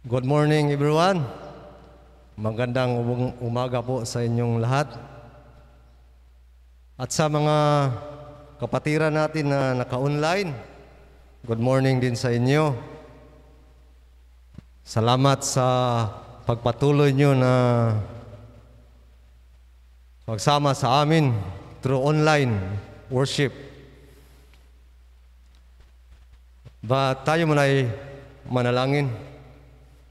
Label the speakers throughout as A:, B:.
A: Good morning everyone. Magandang umaga po sa inyong lahat. At sa mga kapatiran natin na naka-online, good morning din sa inyo. Salamat sa pagpatuloy nyo na magsama sa amin through online worship. Ba tayo muna ay manalangin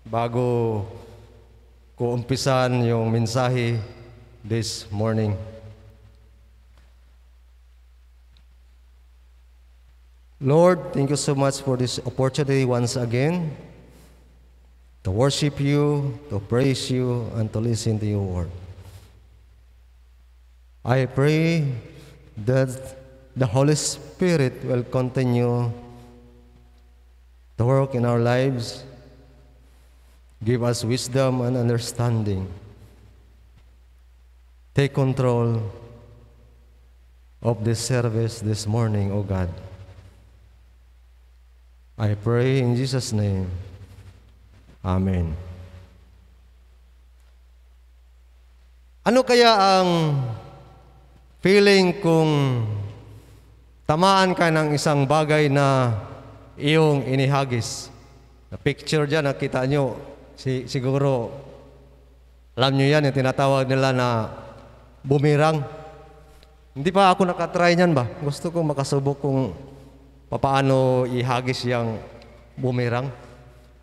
A: bago ko umpisan yung mensahe this morning. Lord, thank you so much for this opportunity once again to worship you, to praise you, and to listen to your word. I pray that the Holy Spirit will continue to work in our lives Give us wisdom and understanding. Take control of this service this morning, O God. I pray in Jesus' name. Amen. Ano kaya ang feeling kung tamaan ka ng isang bagay na iyong inihagis? Na picture dyan, nakita nyo, si, siguro, alam niyo yan, yung tinatawag nila na bumirang. Hindi pa ako nakatry niyan ba? Gusto ko makasubok kung papaano ihagis yung bumirang.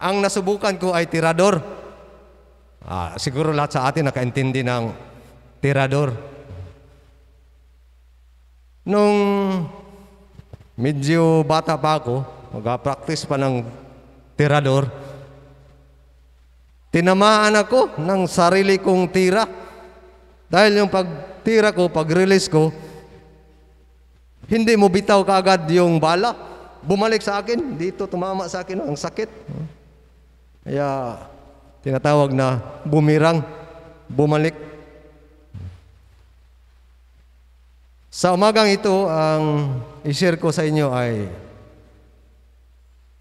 A: Ang nasubukan ko ay tirador. Ah, siguro lahat sa atin nakaintindi ng tirador. Nung medyo bata pa ako, mag-practice pa ng tirador, Tinamaan ako ng sarili kong tira. Dahil yung pagtira ko, pag-release ko, hindi mo bitaw kaagad yung bala. Bumalik sa akin, dito tumama sa akin ang sakit. Kaya tinatawag na bumirang, bumalik. Sa umagang ito, ang ishare ko sa inyo ay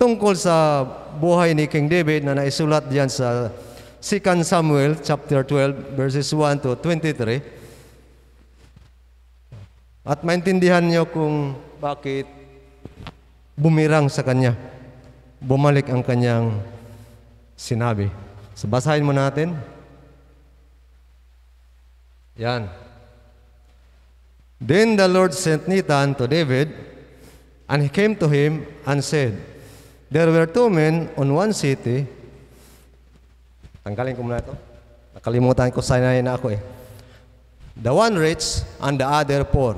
A: tungkol sa buhay ni King David na naisulat diyan sa 2 Samuel chapter 12 verses 1 to 23. At maintindihan niyo kung bakit bumirang sa kanya. Bumalik ang kanyang sinabi. So basahin mo natin. Yan. Then the Lord sent Nathan to David, and he came to him and said, There were two men on one city. Tanggalin ko muna ito. Nakalimutan ko sanay na ako eh. The one rich and the other poor.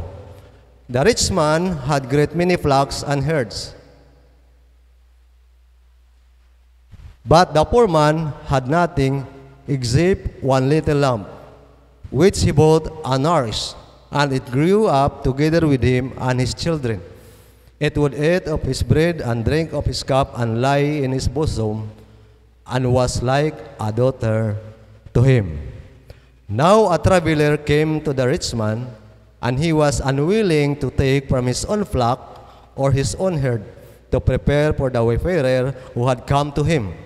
A: The rich man had great many flocks and herds. But the poor man had nothing except one little lamb, which he bought and nourished, and it grew up together with him and his children. It would eat of his bread and drink of his cup and lie in his bosom, and was like a daughter to him. Now a traveler came to the rich man, and he was unwilling to take from his own flock or his own herd to prepare for the wayfarer who had come to him.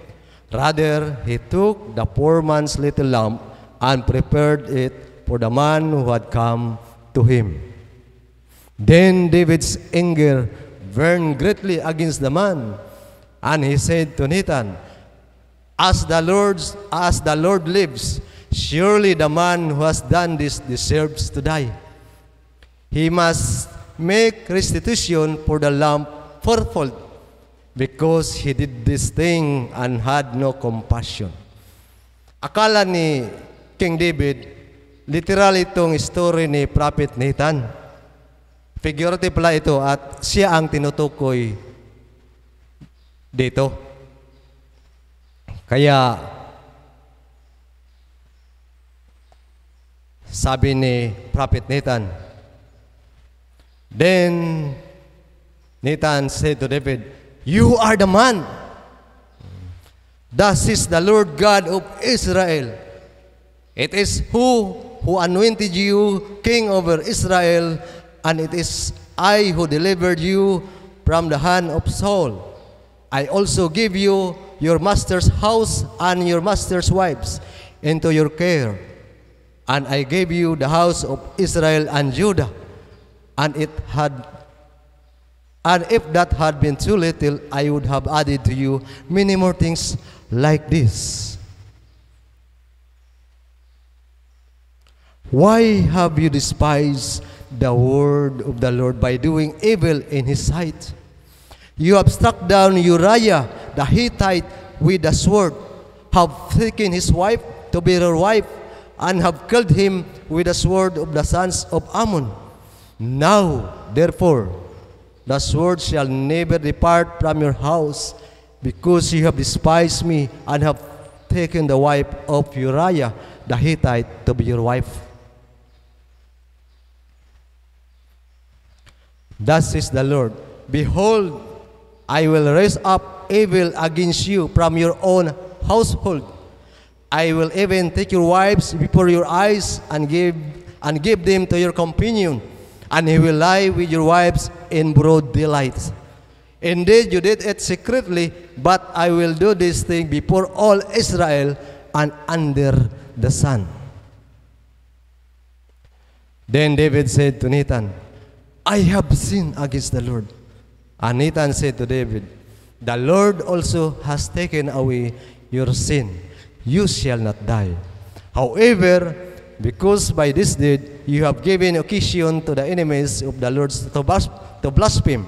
A: Rather, he took the poor man's little lamp and prepared it for the man who had come to him. Then David's anger burned greatly against the man, and he said to Nathan, "As the Lord's as the Lord lives, surely the man who has done this deserves to die. He must make restitution for the lamp fourfold, because he did this thing and had no compassion." Akala ni King David, literal itong story ni Prophet Nathan Figurative pala ito at siya ang tinutukoy dito. Kaya, sabi ni Prophet Nathan, Then Nathan said to David, You are the man. Thus is the Lord God of Israel. It is who who anointed you king over Israel and it is I who delivered you from the hand of Saul. I also give you your master's house and your master's wives into your care. And I gave you the house of Israel and Judah. And it had and if that had been too little, I would have added to you many more things like this. Why have you despised the word of the Lord by doing evil in his sight. You have struck down Uriah the Hittite with a sword, have taken his wife to be your wife, and have killed him with the sword of the sons of Ammon. Now, therefore, the sword shall never depart from your house, because you have despised me and have taken the wife of Uriah the Hittite to be your wife. Thus says the Lord, Behold, I will raise up evil against you from your own household. I will even take your wives before your eyes and give, and give them to your companion, and he will lie with your wives in broad daylight. Indeed, you did it secretly, but I will do this thing before all Israel and under the sun. Then David said to Nathan, I have sinned against the Lord. And Nathan said to David, The Lord also has taken away your sin. You shall not die. However, because by this deed you have given occasion to the enemies of the Lord to, blas to blaspheme,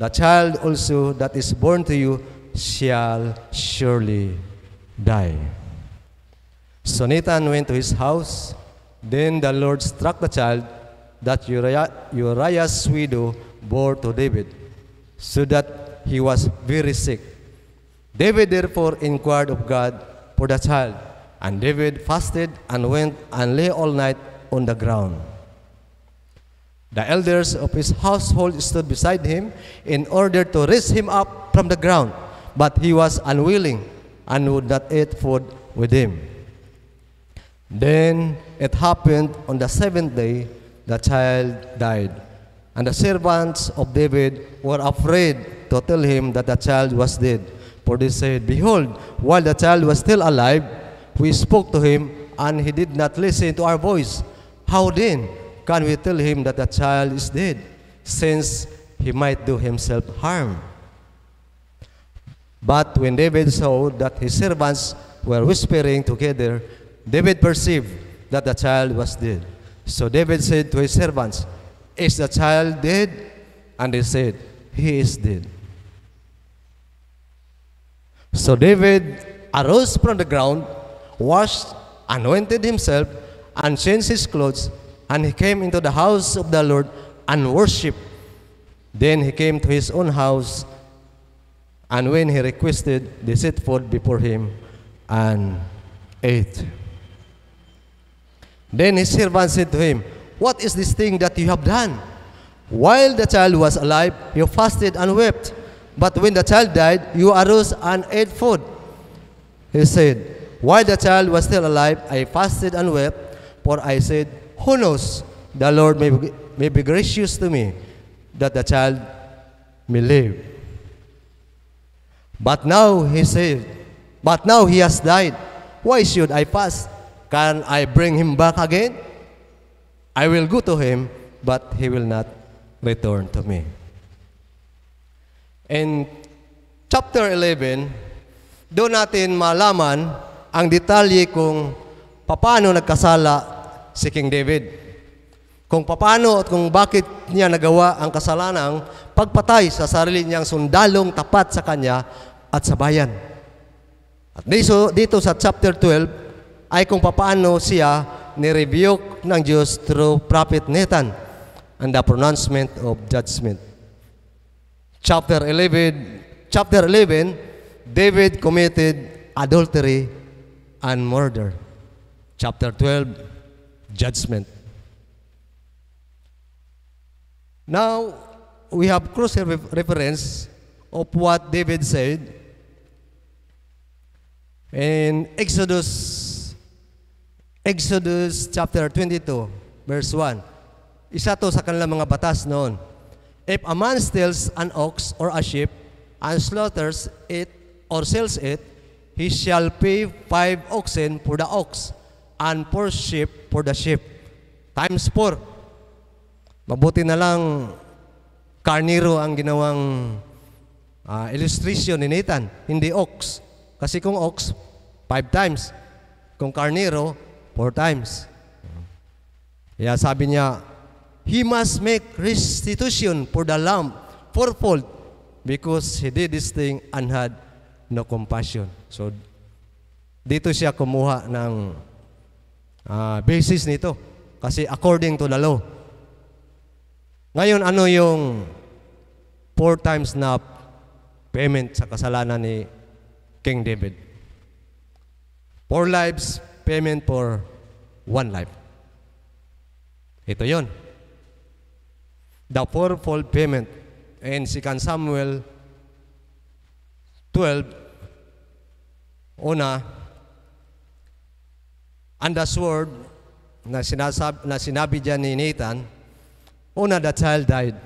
A: the child also that is born to you shall surely die. So Nathan went to his house. Then the Lord struck the child that Uriah, Uriah's widow bore to David, so that he was very sick. David therefore inquired of God for the child, and David fasted and went and lay all night on the ground. The elders of his household stood beside him in order to raise him up from the ground, but he was unwilling and would not eat food with him. Then it happened on the seventh day the child died. And the servants of David were afraid to tell him that the child was dead. For they said, Behold, while the child was still alive, we spoke to him, and he did not listen to our voice. How then can we tell him that the child is dead, since he might do himself harm? But when David saw that his servants were whispering together, David perceived that the child was dead. So David said to his servants, Is the child dead? And they said, He is dead. So David arose from the ground, washed, anointed himself, and changed his clothes, and he came into the house of the Lord and worshipped. Then he came to his own house, and when he requested, they set food before him and ate. Then his servant said to him, What is this thing that you have done? While the child was alive, you fasted and wept. But when the child died, you arose and ate food. He said, While the child was still alive, I fasted and wept, for I said, Who knows? The Lord may be, may be gracious to me, that the child may live. But now he said, But now he has died. Why should I fast? Can I bring him back again? I will go to him, but he will not return to me. In chapter 11, doon natin malaman ang detalye kung paano nagkasala si King David. Kung paano at kung bakit niya nagawa ang kasalanang pagpatay sa sarili niyang sundalong tapat sa kanya at sa bayan. At dito, dito sa chapter 12, ay kung papaano siya nirebuke ng Diyos through Prophet Nathan and the pronouncement of judgment. Chapter 11, chapter 11, David committed adultery and murder. Chapter 12, judgment. Now, we have cross reference of what David said in Exodus Exodus chapter 22, verse 1. Isa to sa kanilang mga batas noon. If a man steals an ox or a sheep and slaughters it or sells it, he shall pay five oxen for the ox and four sheep for the sheep. Times four. Mabuti na lang karniro ang ginawang uh, illustration ni Nathan, hindi ox. Kasi kung ox, five times. Kung karniro, Four times. Kaya sabi niya, He must make restitution for the lamb fourfold because he did this thing and had no compassion. So, dito siya kumuha ng uh, basis nito. Kasi according to the law. Ngayon, ano yung four times na payment sa kasalanan ni King David? Four lives, payment for one life. Ito yon. The fourfold payment. And si Kan Samuel 12, una, and the sword na, sinasab, na sinabi dyan ni Nathan, una, the child died.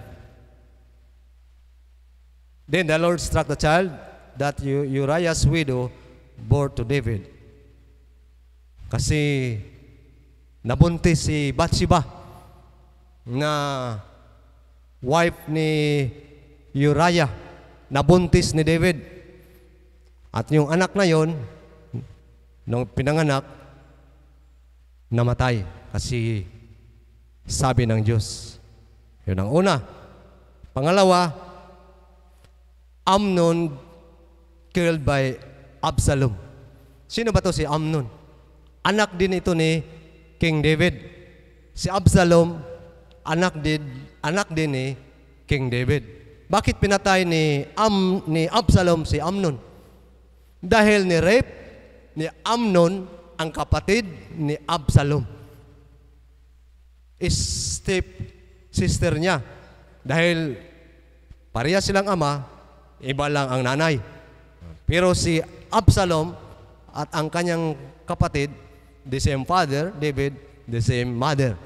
A: Then the Lord struck the child that Uriah's widow bore to David. Kasi nabuntis si Bathsheba na wife ni Uriah. Nabuntis ni David. At yung anak na yon, nung pinanganak, namatay. Kasi sabi ng Diyos. Yun ang una. Pangalawa, Amnon killed by Absalom. Sino ba to si Amnon? Anak din ito ni King David. Si Absalom, anak din, anak din ni King David. Bakit pinatay ni, Am, ni Absalom si Amnon? Dahil ni rape ni Amnon ang kapatid ni Absalom. Is step sister niya. Dahil pareha silang ama, iba lang ang nanay. Pero si Absalom at ang kanyang kapatid the same father, David, the same mother.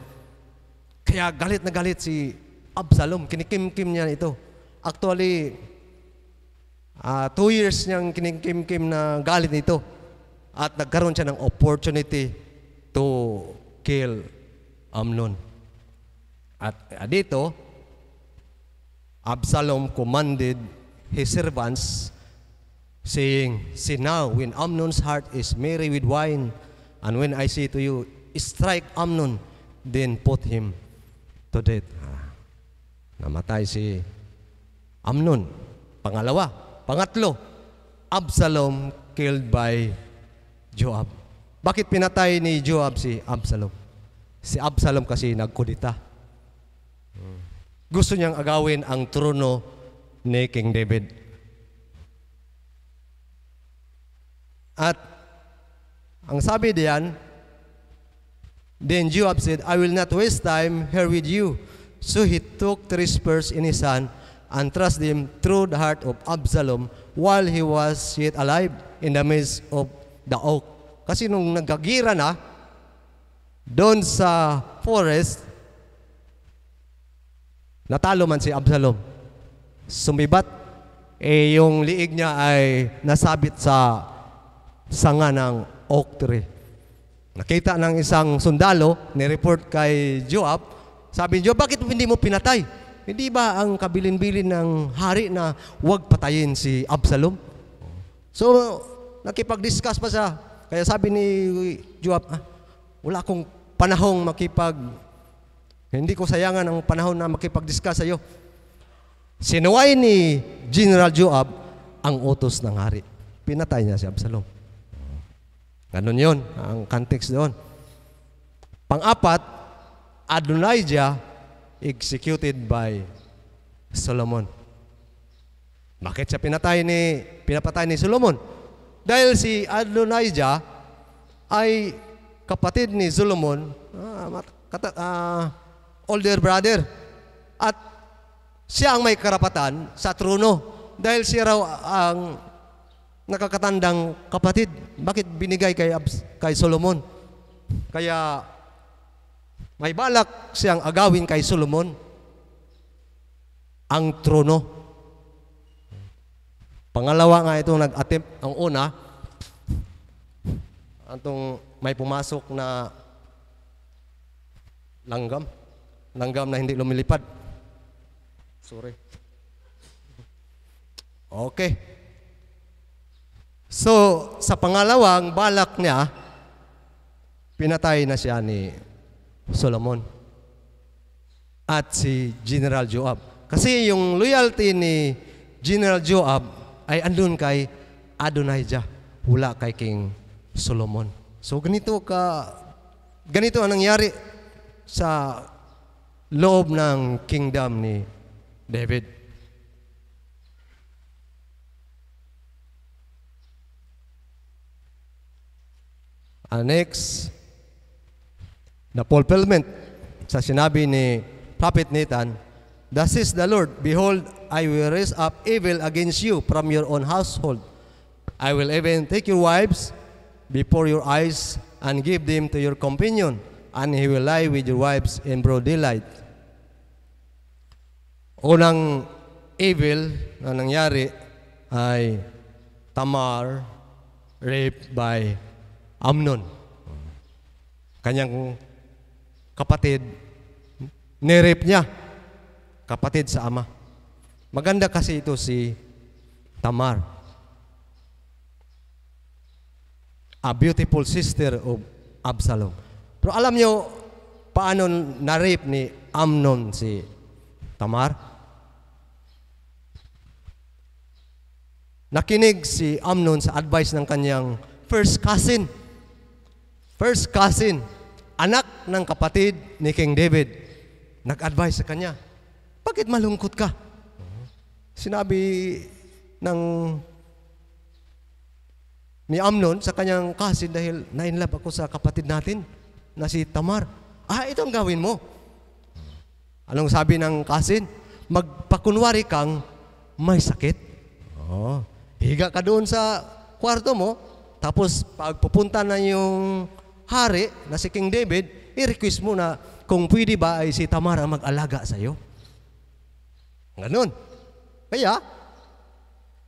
A: Kaya galit na galit si Absalom. Kinikim-kim niya ito. Actually, uh, two years niyang kinikim-kim na galit nito. At nagkaroon siya ng opportunity to kill Amnon. At uh, dito, Absalom commanded his servants saying, See now, when Amnon's heart is merry with wine, And when I say to you, strike Amnon, then put him to death. Ah, namatay si Amnon. Pangalawa, pangatlo, Absalom killed by Joab. Bakit pinatay ni Joab si Absalom? Si Absalom kasi nagkulita. Gusto niyang agawin ang trono ni King David. At ang sabi diyan, Then Joab said, I will not waste time here with you. So he took three spurs in his hand and thrust him through the heart of Absalom while he was yet alive in the midst of the oak. Kasi nung nagagira na, doon sa forest, natalo man si Absalom. Sumibat, eh yung liig niya ay nasabit sa sanga ng oak tree. Nakita ng isang sundalo, ni-report kay Joab, sabi niya, bakit hindi mo pinatay? Hindi ba ang kabilin-bilin ng hari na huwag patayin si Absalom? So, nakipag-discuss pa siya. Kaya sabi ni Joab, ah, wala akong panahong makipag, hindi ko sayangan ang panahon na makipag-discuss sa iyo. Sinuway ni General Joab ang utos ng hari. Pinatay niya si Absalom. Ganun yon ang context doon. Pang-apat, Adonijah executed by Solomon. Bakit siya pinatay ni, pinapatay ni Solomon? Dahil si Adonijah ay kapatid ni Solomon, uh, uh, older brother, at siya ang may karapatan sa trono dahil siya raw ang nakakatandang kapatid. Bakit binigay kay, Abs kay Solomon? Kaya may balak siyang agawin kay Solomon ang trono. Pangalawa nga itong nag-attempt. Ang una, antong may pumasok na langgam. Langgam na hindi lumilipad. Sorry. Okay. So, sa pangalawang balak niya, pinatay na siya ni Solomon at si General Joab. Kasi yung loyalty ni General Joab ay andun kay Adonijah, wala kay King Solomon. So ganito ka ganito ang nangyari sa loob ng kingdom ni David. annex na fulfillment sa sinabi ni Prophet Nathan, Thus is the Lord, Behold, I will raise up evil against you from your own household. I will even take your wives before your eyes and give them to your companion, and he will lie with your wives in broad daylight. Unang evil na nangyari ay Tamar raped by Amnon. Kanyang kapatid, nirip niya, kapatid sa ama. Maganda kasi ito si Tamar. A beautiful sister of Absalom. Pero alam niyo, paano narip ni Amnon si Tamar? Nakinig si Amnon sa advice ng kanyang first cousin first cousin, anak ng kapatid ni King David, nag-advise sa kanya, bakit malungkot ka? Sinabi ng ni Amnon sa kanyang kasin dahil nainlove ako sa kapatid natin na si Tamar. Ah, ito ang gawin mo. Anong sabi ng kasin? Magpakunwari kang may sakit. Oh, higa ka doon sa kwarto mo, tapos pagpupunta na yung hari na si King David, i-request mo na kung pwede ba ay si Tamar ang mag-alaga sa iyo. Ganun. Kaya,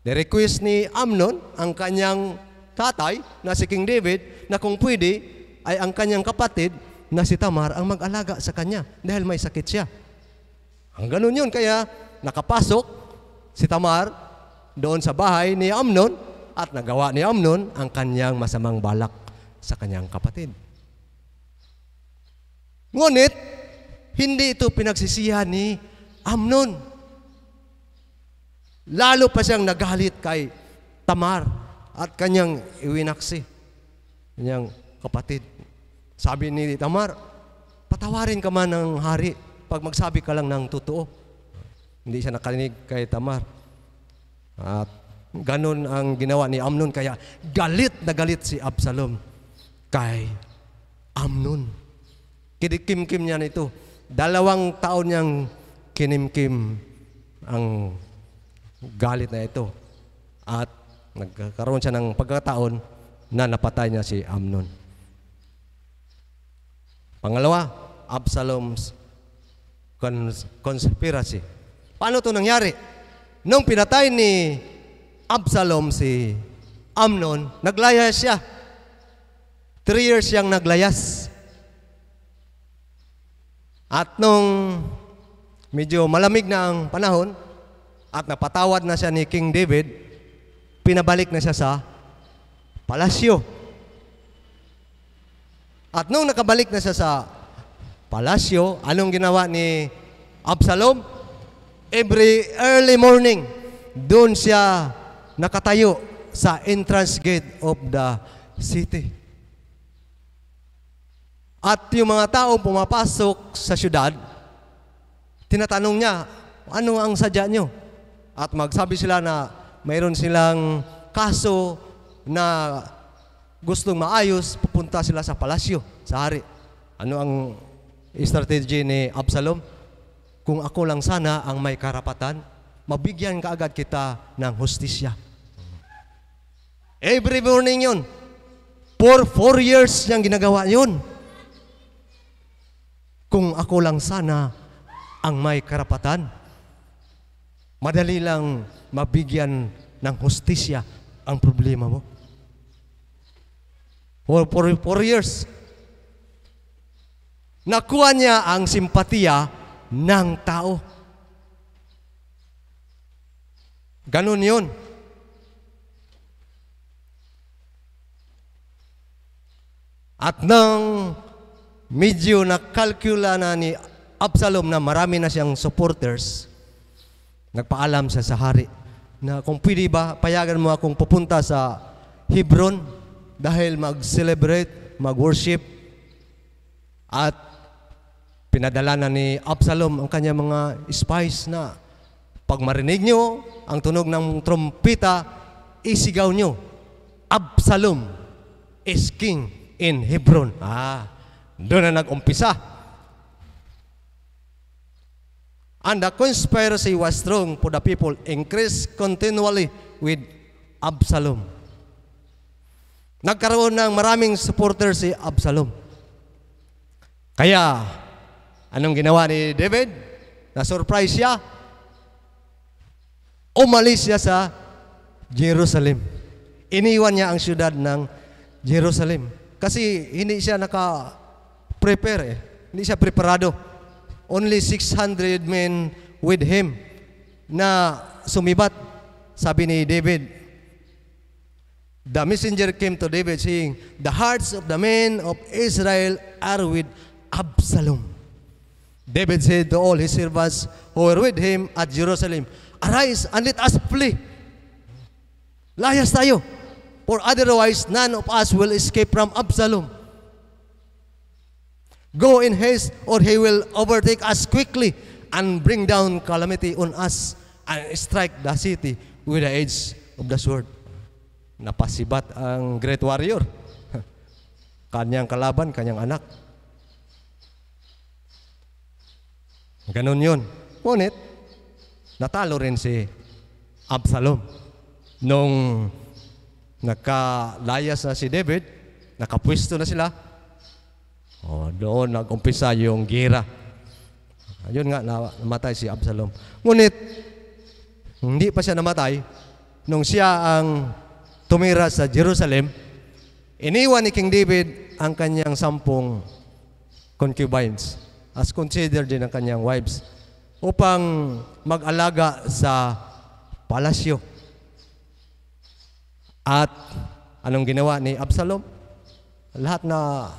A: ni-request ni Amnon ang kanyang tatay na si King David na kung pwede ay ang kanyang kapatid na si Tamar ang mag-alaga sa kanya dahil may sakit siya. Ang ganun yun. Kaya nakapasok si Tamar doon sa bahay ni Amnon at nagawa ni Amnon ang kanyang masamang balak sa kanyang kapatid. Ngunit, hindi ito pinagsisihan ni Amnon. Lalo pa siyang nagalit kay Tamar at kanyang iwinaksi, kanyang kapatid. Sabi ni Tamar, patawarin ka man ng hari pag magsabi ka lang ng totoo. Hindi siya nakarinig kay Tamar. At ganun ang ginawa ni Amnon, kaya galit na galit si Absalom kay Amnon. Kidikimkim niya nito. Dalawang taon niyang kinimkim ang galit na ito. At nagkaroon siya ng pagkataon na napatay niya si Amnon. Pangalawa, Absalom's cons- conspiracy. Paano ito nangyari? Nung pinatay ni Absalom si Amnon, naglaya siya Three years siyang naglayas. At nung medyo malamig na ang panahon at napatawad na siya ni King David, pinabalik na siya sa palasyo. At nung nakabalik na siya sa palasyo, anong ginawa ni Absalom? Every early morning, doon siya nakatayo sa entrance gate of the city. At yung mga taong pumapasok sa syudad, tinatanong niya, ano ang sadya niyo? At magsabi sila na mayroon silang kaso na gustong maayos, pupunta sila sa palasyo, sa hari. Ano ang strategy ni Absalom? Kung ako lang sana ang may karapatan, mabigyan ka agad kita ng hustisya. Every morning yun. For four years niyang ginagawa yun. Kung ako lang sana ang may karapatan, madali lang mabigyan ng hustisya ang problema mo. For, for, for years, nakuha niya ang simpatiya ng tao. Ganun yun. At nang medyo nakalkula na ni Absalom na marami na siyang supporters, nagpaalam siya sa hari na kung pwede ba, payagan mo akong pupunta sa Hebron dahil mag-celebrate, mag-worship at pinadala na ni Absalom ang kanya mga spies na pag marinig nyo ang tunog ng trompeta, isigaw nyo, Absalom is king in Hebron. Ah, doon na nag-umpisa. And the conspiracy was strong for the people, increased continually with Absalom. Nagkaroon ng maraming supporter si Absalom. Kaya, anong ginawa ni David? Na-surprise siya. Umalis siya sa Jerusalem. Iniwan niya ang siyudad ng Jerusalem. Kasi hindi siya naka prepare eh. Hindi siya preparado. Only 600 men with him na sumibat. Sabi ni David, The messenger came to David saying, The hearts of the men of Israel are with Absalom. David said to all his servants who were with him at Jerusalem, Arise and let us flee. Layas tayo, for otherwise none of us will escape from Absalom. Go in haste, or he will overtake us quickly and bring down calamity on us and strike the city with the edge of the sword. Napasibat ang great warrior. Kanyang kalaban, kanyang anak. Ganun yun. Ngunit, natalo rin si Absalom. Nung nagkalayas na si David, nakapwisto na sila, o, oh, doon nagumpisa yung gira. Ayun nga, namatay si Absalom. Ngunit, hindi pa siya namatay. Nung siya ang tumira sa Jerusalem, iniwan ni King David ang kanyang sampung concubines as considered din ang kanyang wives upang mag-alaga sa palasyo. At anong ginawa ni Absalom? Lahat na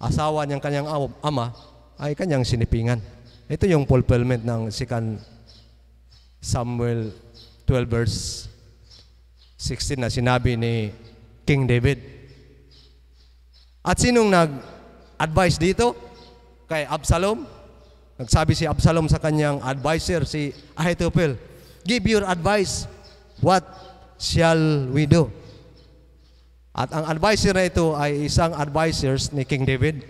A: asawa niyang kanyang ama ay kanyang sinipingan. Ito yung fulfillment ng sikan Samuel 12 verse 16 na sinabi ni King David. At sinong nag-advise dito? Kay Absalom. Nagsabi si Absalom sa kanyang adviser, si Ahithophel, Give your advice. What shall we do? At ang advisor na ito ay isang advisors ni King David.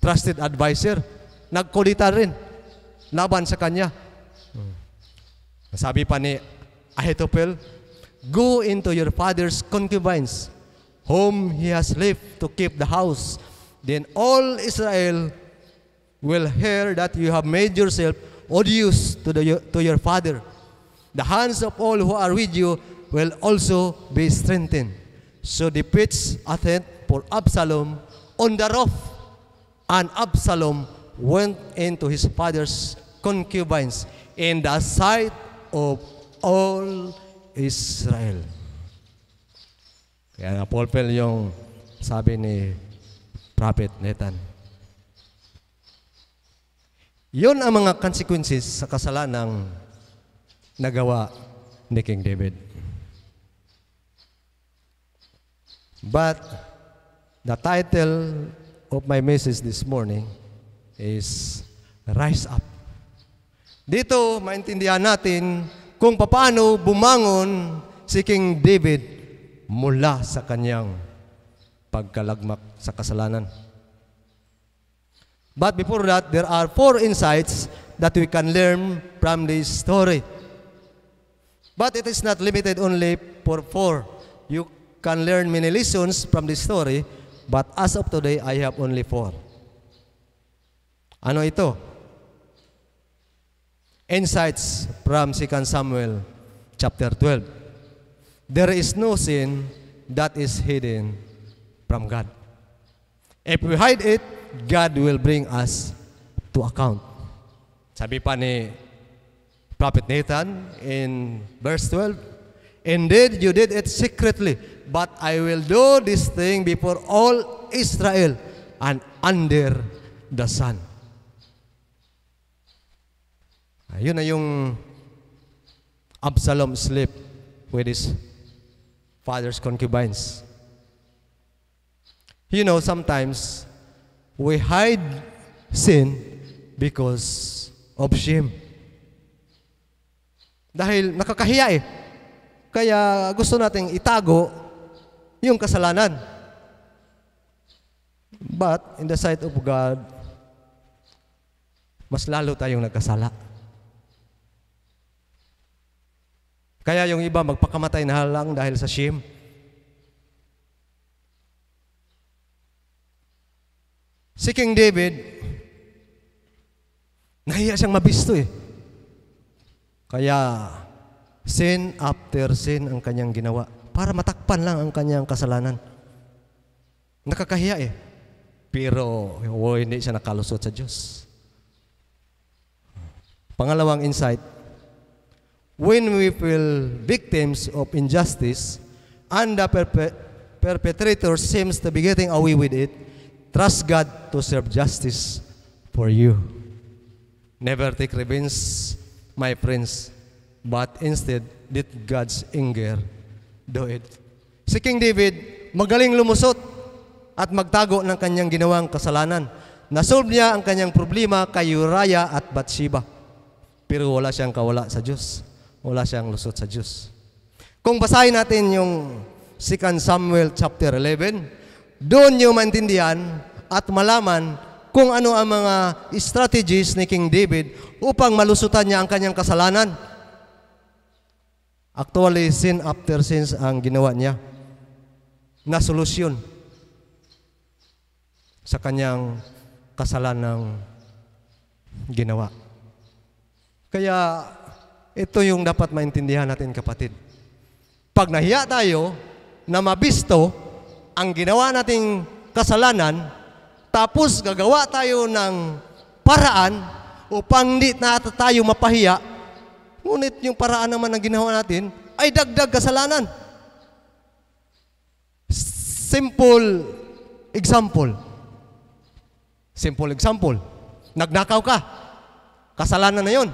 A: Trusted advisor. Nagkulita rin laban sa kanya. Sabi pa ni Ahithophel, Go into your father's concubines, whom he has left to keep the house. Then all Israel will hear that you have made yourself odious to, the, to your father. The hands of all who are with you will also be strengthened. So the pitched a for Absalom on the roof. And Absalom went into his father's concubines in the sight of all Israel. Kaya na-fulfill yung sabi ni Prophet Nathan. Yun ang mga consequences sa kasalanang nagawa ni King David. But the title of my message this morning is Rise Up. Dito, maintindihan natin kung paano bumangon si King David mula sa kanyang pagkalagmak sa kasalanan. But before that, there are four insights that we can learn from this story. But it is not limited only for four. You can learn many lessons from this story, but as of today, I have only four. Ano ito? Insights from 2 Samuel chapter 12. There is no sin that is hidden from God. If we hide it, God will bring us to account. Sabi pa ni Prophet Nathan in verse 12, Indeed, you did it secretly, but I will do this thing before all Israel and under the sun. Ayun na yung Absalom sleep with his father's concubines. You know, sometimes we hide sin because of shame. Dahil nakakahiya eh. Kaya gusto nating itago yung kasalanan. But in the sight of God, mas lalo tayong nagkasala. Kaya yung iba magpakamatay na lang dahil sa shame. Si King David, nahiya siyang mabisto eh. Kaya Sin after sin ang kanyang ginawa para matakpan lang ang kanyang kasalanan. Nakakahiya eh. Pero oh, hindi siya nakalusot sa Diyos. Pangalawang insight, when we feel victims of injustice and the perpetrator seems to be getting away with it, trust God to serve justice for you. Never take revenge, my friends but instead did God's anger do it. Si King David, magaling lumusot at magtago ng kanyang ginawang kasalanan. Nasolve niya ang kanyang problema kay Uriah at Bathsheba. Pero wala siyang kawala sa Diyos. Wala siyang lusot sa Diyos. Kung basahin natin yung 2 Samuel chapter 11, doon niyo maintindihan at malaman kung ano ang mga strategies ni King David upang malusutan niya ang kanyang kasalanan Actually, sin after sins ang ginawa niya na solusyon sa kanyang ng ginawa. Kaya ito yung dapat maintindihan natin kapatid. Pag nahiya tayo na mabisto ang ginawa nating kasalanan, tapos gagawa tayo ng paraan upang hindi na tayo mapahiya, Ngunit yung paraan naman ng ginawa natin ay dagdag kasalanan. Simple example. Simple example. Nagnakaw ka. Kasalanan na yon.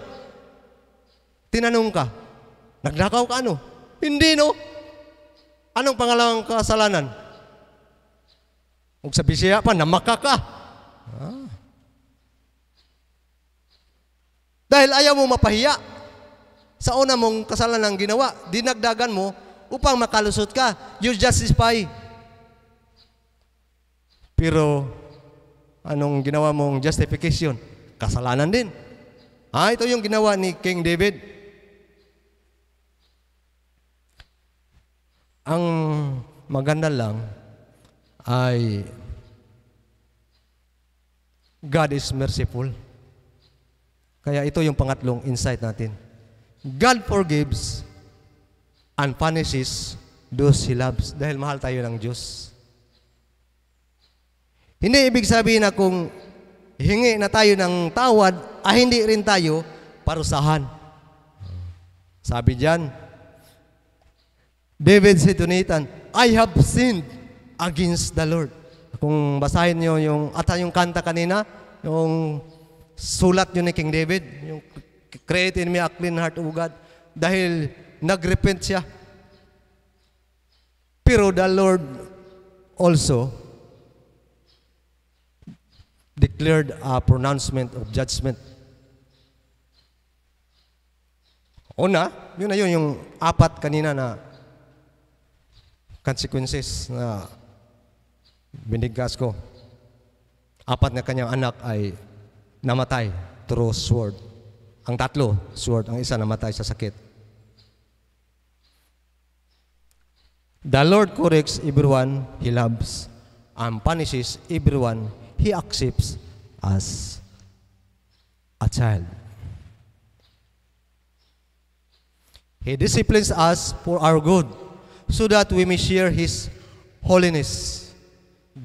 A: Tinanong ka, nagnakaw ka ano? Hindi no. Anong pangalawang kasalanan? Huwag sabi siya pa, namaka ka. Ah. Dahil ayaw mo mapahiya sa una mong kasalanan ginawa, dinagdagan mo upang makalusot ka. You justify. Pero, anong ginawa mong justification? Kasalanan din. Ah, ito yung ginawa ni King David. Ang maganda lang ay God is merciful. Kaya ito yung pangatlong insight natin. God forgives and punishes those he loves dahil mahal tayo ng Diyos. Hindi ibig sabihin na kung hingi na tayo ng tawad, ay ah, hindi rin tayo parusahan. Sabi diyan, David said to Nathan, I have sinned against the Lord. Kung basahin niyo yung, at yung kanta kanina, yung sulat yun ni King David, yung Create in me a clean heart, O God. Dahil nagrepent siya. Pero the Lord also declared a pronouncement of judgment. Una, yun na yun, yung apat kanina na consequences na binigkas ko. Apat na kanyang anak ay namatay through sword. Ang tatlo, sword. Ang isa namatay sa sakit. The Lord corrects everyone He loves and punishes everyone He accepts as a child. He disciplines us for our good so that we may share His holiness.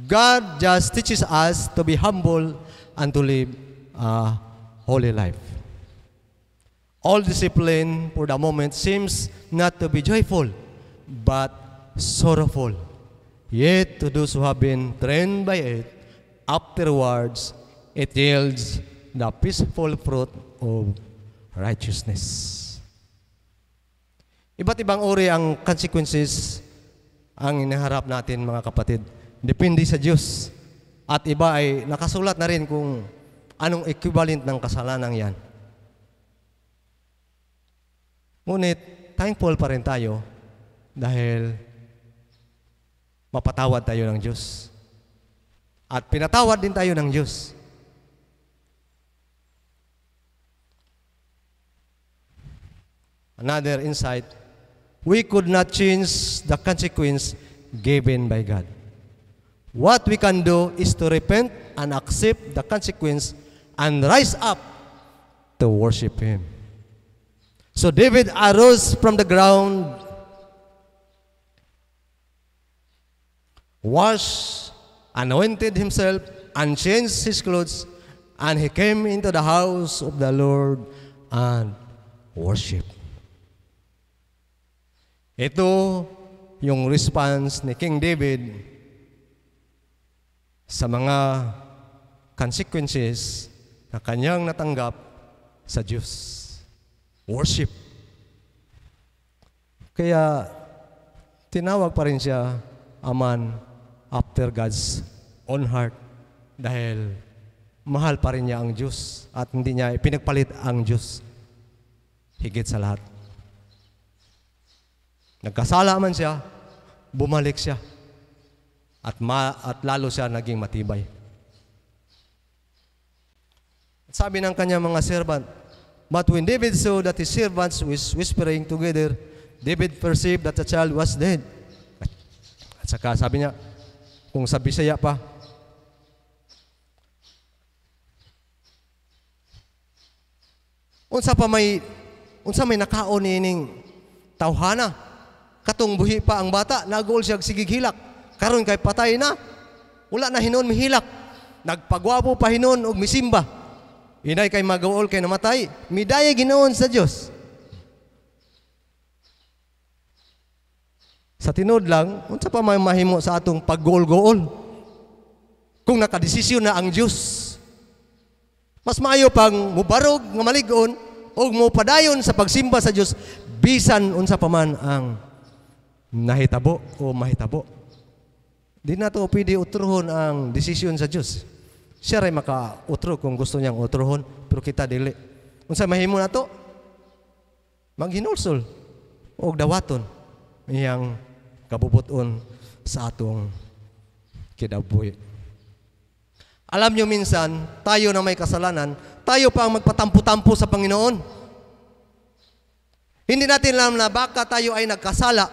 A: God just teaches us to be humble and to live a holy life. All discipline for the moment seems not to be joyful, but sorrowful. Yet to those who have been trained by it, afterwards it yields the peaceful fruit of righteousness. Iba't ibang uri ang consequences ang inaharap natin mga kapatid. Depende sa Diyos. At iba ay nakasulat na rin kung anong equivalent ng kasalanang yan. Ngunit, thankful pa rin tayo dahil mapatawad tayo ng Diyos. At pinatawad din tayo ng Diyos. Another insight, we could not change the consequence given by God. What we can do is to repent and accept the consequence and rise up to worship Him. So David arose from the ground, washed, anointed himself, and changed his clothes, and he came into the house of the Lord and worship. Ito yung response ni King David sa mga consequences na kanyang natanggap sa Diyos. Worship. Kaya, tinawag pa rin siya a man after God's own heart dahil mahal pa rin niya ang Diyos at hindi niya ipinagpalit ang Diyos higit sa lahat. Nagkasala man siya, bumalik siya at, ma, at lalo siya naging matibay. Sabi ng kanya mga servant, But when David saw that his servants were whispering together, David perceived that the child was dead. At saka sabi niya, kung sa Bisaya pa, unsa pa may unsa may nakaon ining tawhana katong buhi pa ang bata nagol siya sigig hilak karon kay patay na wala na hinon mihilak nagpagwabo pa hinon og misimba Inay kay magawol kay namatay, midaya ginoon sa Dios. Sa tinod lang, unsa pa may mahimo sa atong paggol-gool? Kung nakadesisyon na ang Dios. Mas maayo pang mubarog nga malig-on og mupadayon sa pagsimba sa Dios bisan unsa pa man ang nahitabo o mahitabo. Di na to pwede utrohon ang desisyon sa Dios siya ray maka-utro kung gusto niyang utrohon, pero kita dili. Unsa mahimo nato? Maghinulsol o dawaton iyang kabubuton sa atong kidaboy. Alam niyo minsan, tayo na may kasalanan, tayo pa ang magpatampo-tampo sa Panginoon. Hindi natin alam na baka tayo ay nagkasala.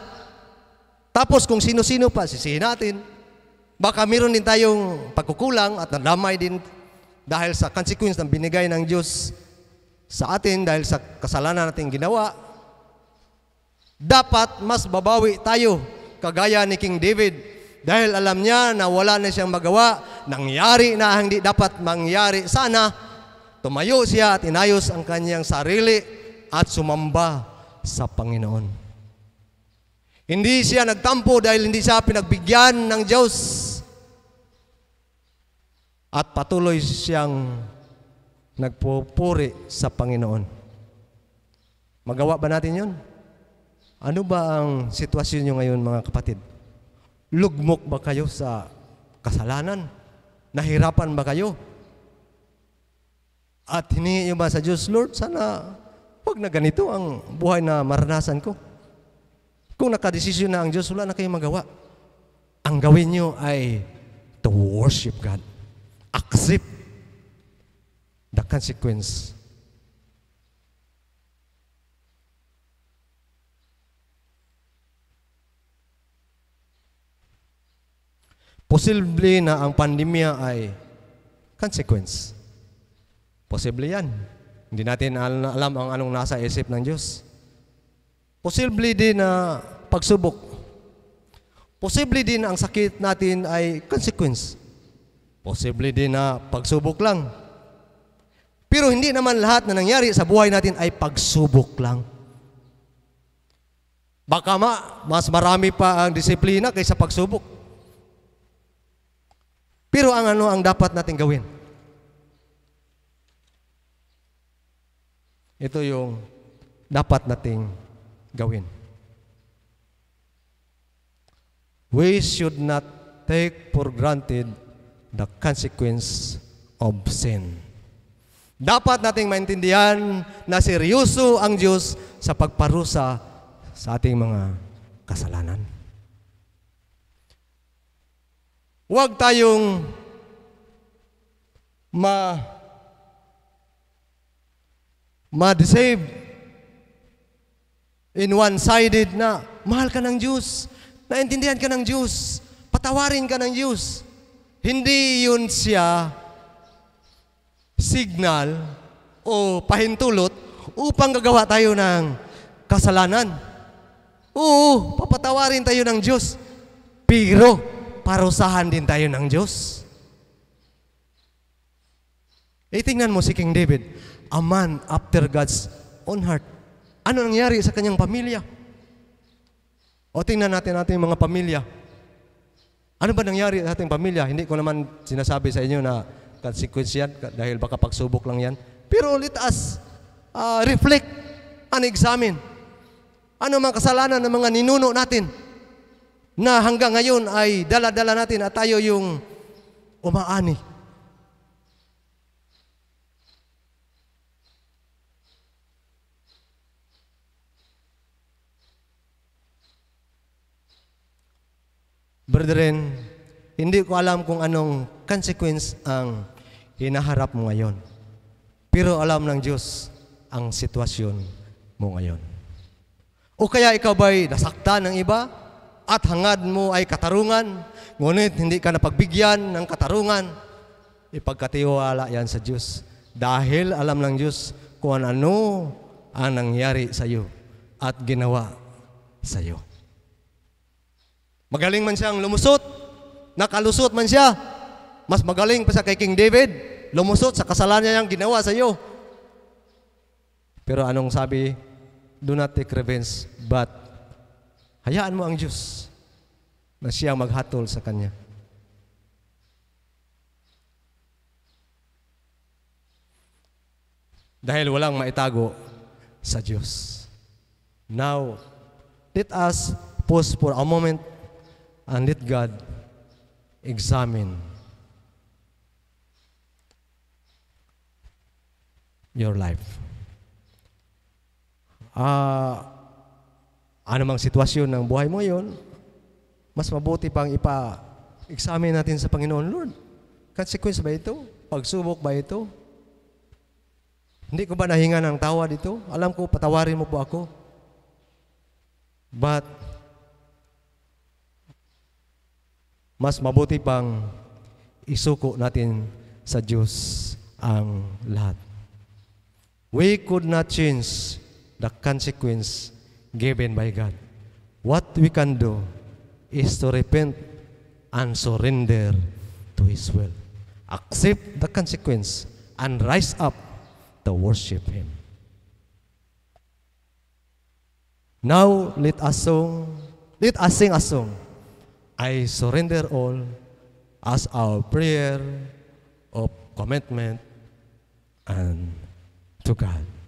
A: Tapos kung sino-sino pa, sisihin natin, Baka meron din tayong pagkukulang at nadamay din dahil sa consequence ng binigay ng Diyos sa atin dahil sa kasalanan nating ginawa. Dapat mas babawi tayo kagaya ni King David dahil alam niya na wala na siyang magawa, nangyari na hindi dapat mangyari. Sana tumayo siya at inayos ang kanyang sarili at sumamba sa Panginoon. Hindi siya nagtampo dahil hindi siya pinagbigyan ng Diyos at patuloy siyang nagpupuri sa Panginoon. Magawa ba natin yun? Ano ba ang sitwasyon nyo ngayon mga kapatid? Lugmok ba kayo sa kasalanan? Nahirapan ba kayo? At hiningi nyo ba sa Diyos, Lord, sana wag na ganito ang buhay na maranasan ko. Kung nakadesisyon na ang Diyos, wala na kayong magawa. Ang gawin nyo ay to worship God accept the consequence. Possibly na ang pandemya ay consequence. Posible yan. Hindi natin alam ang anong nasa isip ng Diyos. Posible din na pagsubok. Posible din ang sakit natin ay consequence. Posible din na pagsubok lang. Pero hindi naman lahat na nangyari sa buhay natin ay pagsubok lang. Baka ma, mas marami pa ang disiplina kaysa pagsubok. Pero ang ano ang dapat natin gawin? Ito yung dapat nating gawin. We should not take for granted the consequence of sin. Dapat nating maintindihan na seryoso ang Diyos sa pagparusa sa ating mga kasalanan. Huwag tayong ma ma-deceive in one-sided na mahal ka ng Diyos, naintindihan ka ng Diyos, patawarin ka ng Diyos. Hindi yun siya signal o pahintulot upang gagawa tayo ng kasalanan. Oo, papatawarin tayo ng Diyos. Pero, parusahan din tayo ng Diyos. E tingnan mo si King David, a man after God's own heart. Ano nangyari sa kanyang pamilya? O tingnan natin natin mga pamilya. Ano ba nangyari sa ating pamilya? Hindi ko naman sinasabi sa inyo na consequence yan dahil baka pagsubok lang yan. Pero let us uh, reflect and examine. Ano mga kasalanan ng mga ninuno natin na hanggang ngayon ay dala-dala natin at tayo yung umaani Brethren, hindi ko alam kung anong consequence ang hinaharap mo ngayon. Pero alam ng Diyos ang sitwasyon mo ngayon. O kaya ikaw ba'y nasaktan ng iba at hangad mo ay katarungan, ngunit hindi ka napagbigyan ng katarungan, ipagkatiwala yan sa Diyos. Dahil alam ng Diyos kung ano ang nangyari sa iyo at ginawa sa iyo. Magaling man siyang lumusot, nakalusot man siya. Mas magaling pa siya kay King David, lumusot sa kasalanan niya niyang ginawa sa iyo. Pero anong sabi? Do not take revenge, but hayaan mo ang Diyos na siya maghatol sa Kanya. Dahil walang maitago sa Diyos. Now, let us pause for a moment and let God examine your life. Uh, ano mang sitwasyon ng buhay mo yon, mas mabuti pang ipa-examine natin sa Panginoon, Lord. Consequence ba ito? Pagsubok ba ito? Hindi ko ba nahinga ng tawa dito? Alam ko, patawarin mo po ako. But mas mabuti pang isuko natin sa Diyos ang lahat. We could not change the consequence given by God. What we can do is to repent and surrender to His will. Accept the consequence and rise up to worship Him. Now, let us sing, let us sing a song I surrender all as our prayer of commitment and to God.